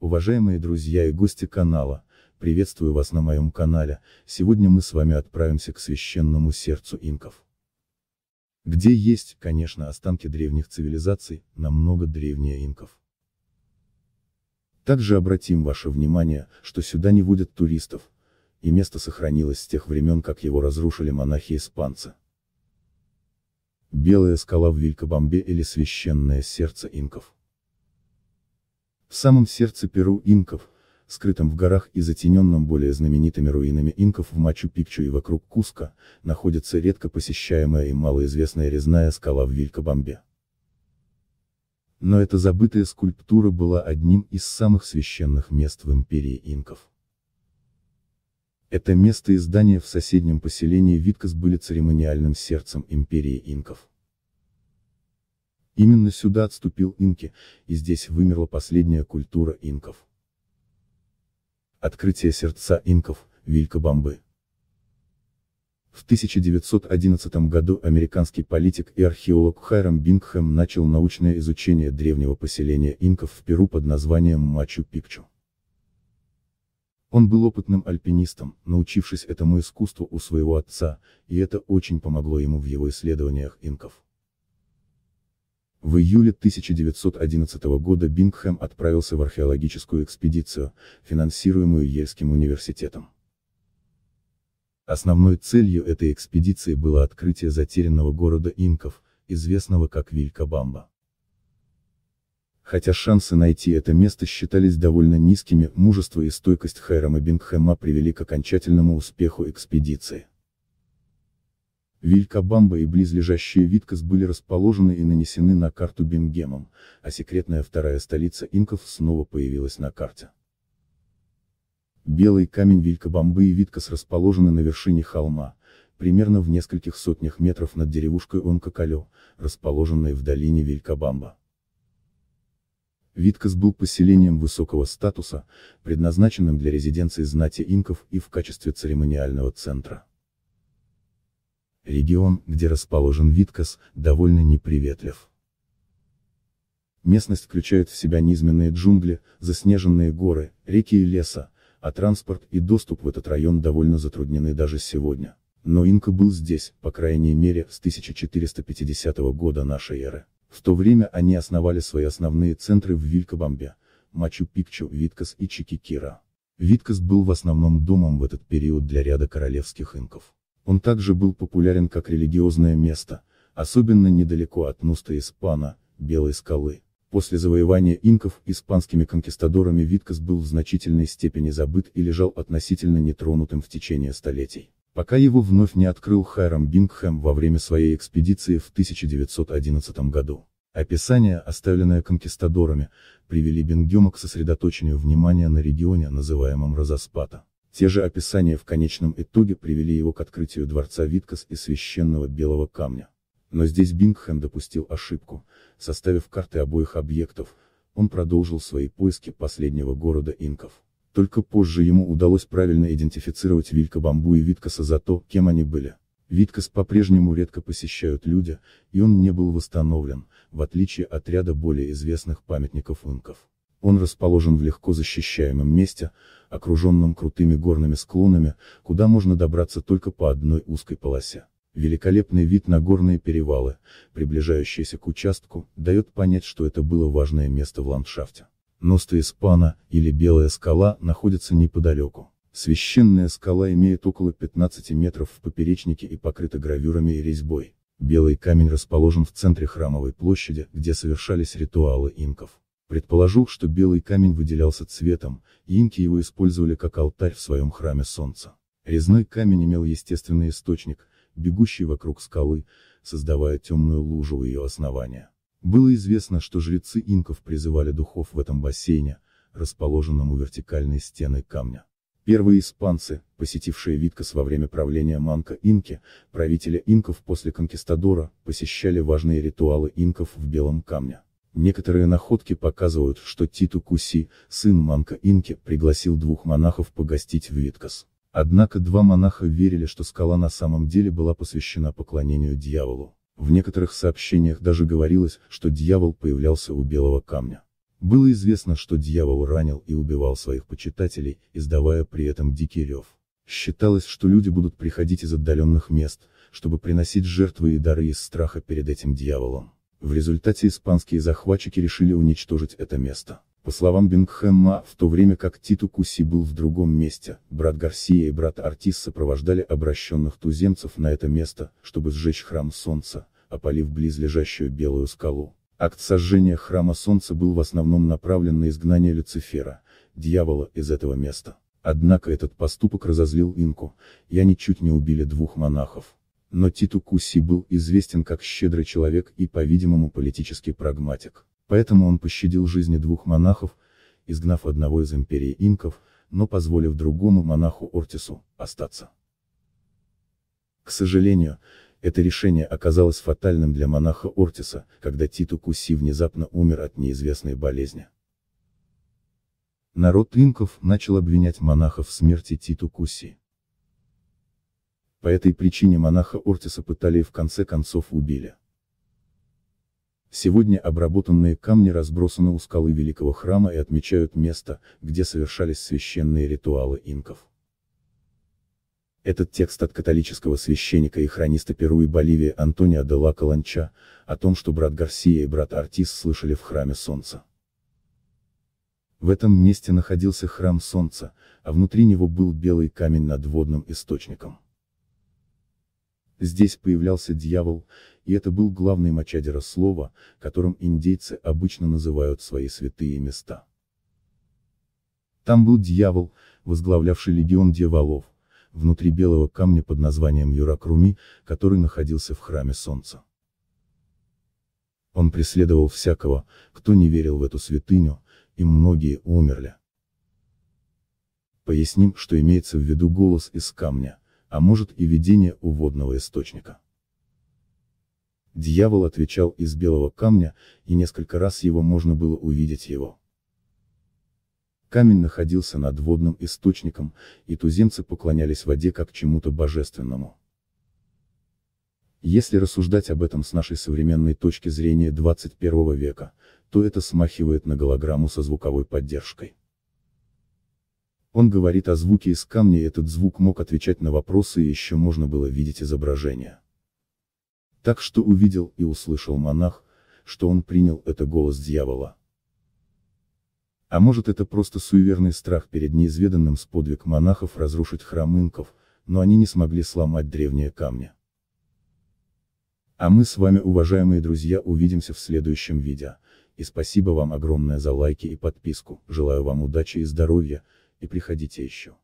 Уважаемые друзья и гости канала, приветствую вас на моем канале, сегодня мы с вами отправимся к священному сердцу инков. Где есть, конечно, останки древних цивилизаций, намного древнее инков. Также обратим ваше внимание, что сюда не водят туристов, и место сохранилось с тех времен, как его разрушили монахи-испанцы. Белая скала в Вилькобамбе или священное сердце инков самом сердце Перу инков, скрытом в горах и затененном более знаменитыми руинами инков в Мачу-Пикчу и вокруг Куска, находится редко посещаемая и малоизвестная резная скала в Вилькабамбе. Но эта забытая скульптура была одним из самых священных мест в империи инков. Это место и здание в соседнем поселении Виткас были церемониальным сердцем империи инков. Именно сюда отступил инки, и здесь вымерла последняя культура инков. Открытие сердца инков, Вилькабамбы. В 1911 году американский политик и археолог Хайрам Бингхэм начал научное изучение древнего поселения инков в Перу под названием Мачу-Пикчу. Он был опытным альпинистом, научившись этому искусству у своего отца, и это очень помогло ему в его исследованиях инков. В июле 1911 года Бингхэм отправился в археологическую экспедицию, финансируемую Ельским университетом. Основной целью этой экспедиции было открытие затерянного города инков, известного как Вилькабамба. Хотя шансы найти это место считались довольно низкими, мужество и стойкость Хайрама Бингхэма привели к окончательному успеху экспедиции. Вилькабамба и близлежащая Виткас были расположены и нанесены на карту Бенгемом, а секретная вторая столица инков снова появилась на карте. Белый камень Вилькабамбы и Виткас расположены на вершине холма, примерно в нескольких сотнях метров над деревушкой Онкакалё, расположенной в долине Вилькабамба. Виткас был поселением высокого статуса, предназначенным для резиденции знати инков и в качестве церемониального центра. Регион, где расположен Виткас, довольно неприветлив. Местность включает в себя низменные джунгли, заснеженные горы, реки и леса, а транспорт и доступ в этот район довольно затруднены даже сегодня. Но Инка был здесь, по крайней мере, с 1450 года нашей эры. В то время они основали свои основные центры в Вилькабамбе, Мачу-Пикчу, Виткас и Чикикира. Виткас был в основном домом в этот период для ряда королевских инков. Он также был популярен как религиозное место, особенно недалеко от Нуста-Испана, Белой скалы. После завоевания инков испанскими конкистадорами Виткас был в значительной степени забыт и лежал относительно нетронутым в течение столетий, пока его вновь не открыл Хайрам Бингхэм во время своей экспедиции в 1911 году. Описание, оставленное конкистадорами, привели Бенгема к сосредоточению внимания на регионе, называемом Розаспата. Те же описания в конечном итоге привели его к открытию дворца Виткас и священного белого камня. Но здесь Бингхэм допустил ошибку, составив карты обоих объектов, он продолжил свои поиски последнего города инков. Только позже ему удалось правильно идентифицировать Вилька Бамбу и Виткаса за то, кем они были. Виткас по-прежнему редко посещают люди, и он не был восстановлен, в отличие от ряда более известных памятников инков. Он расположен в легко защищаемом месте, окруженном крутыми горными склонами, куда можно добраться только по одной узкой полосе. Великолепный вид на горные перевалы, приближающиеся к участку, дает понять, что это было важное место в ландшафте. Носта Испана, или Белая скала, находится неподалеку. Священная скала имеет около 15 метров в поперечнике и покрыта гравюрами и резьбой. Белый камень расположен в центре храмовой площади, где совершались ритуалы инков. Предположил, что белый камень выделялся цветом, инки его использовали как алтарь в своем храме солнца. Резной камень имел естественный источник, бегущий вокруг скалы, создавая темную лужу у ее основания. Было известно, что жрецы инков призывали духов в этом бассейне, расположенном у вертикальной стены камня. Первые испанцы, посетившие Виткас во время правления Манка-Инки, правителя инков после конкистадора, посещали важные ритуалы инков в Белом камне. Некоторые находки показывают, что Титу Куси, сын Манка Инки, пригласил двух монахов погостить в Виткас. Однако два монаха верили, что скала на самом деле была посвящена поклонению дьяволу. В некоторых сообщениях даже говорилось, что дьявол появлялся у белого камня. Было известно, что дьявол ранил и убивал своих почитателей, издавая при этом дикий рев. Считалось, что люди будут приходить из отдаленных мест, чтобы приносить жертвы и дары из страха перед этим дьяволом. В результате испанские захватчики решили уничтожить это место. По словам Бингхэма, в то время как Титу Куси был в другом месте, брат Гарсия и брат Артис сопровождали обращенных туземцев на это место, чтобы сжечь храм солнца, опалив близлежащую белую скалу. Акт сожжения храма солнца был в основном направлен на изгнание Люцифера, дьявола, из этого места. Однако этот поступок разозлил Инку, и они чуть не убили двух монахов. Но Титу Куси был известен как щедрый человек и, по-видимому, политический прагматик. Поэтому он пощадил жизни двух монахов, изгнав одного из империи инков, но позволив другому монаху Ортису остаться. К сожалению, это решение оказалось фатальным для монаха Ортиса, когда Титу Куси внезапно умер от неизвестной болезни. Народ инков начал обвинять монахов в смерти Титу Куси. По этой причине монаха Ортиса пытали и в конце концов убили. Сегодня обработанные камни разбросаны у скалы Великого Храма и отмечают место, где совершались священные ритуалы инков. Этот текст от католического священника и хрониста Перу и Боливии Антонио де ла Каланча, о том, что брат Гарсия и брат Артис слышали в Храме Солнца. В этом месте находился Храм Солнца, а внутри него был белый камень над водным источником. Здесь появлялся дьявол, и это был главный мочадеро слова, которым индейцы обычно называют свои святые места. Там был дьявол, возглавлявший легион дьяволов, внутри белого камня под названием Юракруми, который находился в храме солнца. Он преследовал всякого, кто не верил в эту святыню, и многие умерли. Поясним, что имеется в виду голос из камня а может и видение у водного источника. Дьявол отвечал из белого камня, и несколько раз его можно было увидеть его. Камень находился над водным источником, и туземцы поклонялись воде как чему-то божественному. Если рассуждать об этом с нашей современной точки зрения 21 века, то это смахивает на голограмму со звуковой поддержкой. Он говорит о звуке из камня и этот звук мог отвечать на вопросы и еще можно было видеть изображение. Так что увидел и услышал монах, что он принял это голос дьявола. А может это просто суеверный страх перед неизведанным сподвиг монахов разрушить храм инков, но они не смогли сломать древние камни. А мы с вами, уважаемые друзья, увидимся в следующем видео, и спасибо вам огромное за лайки и подписку, желаю вам удачи и здоровья, и приходите еще.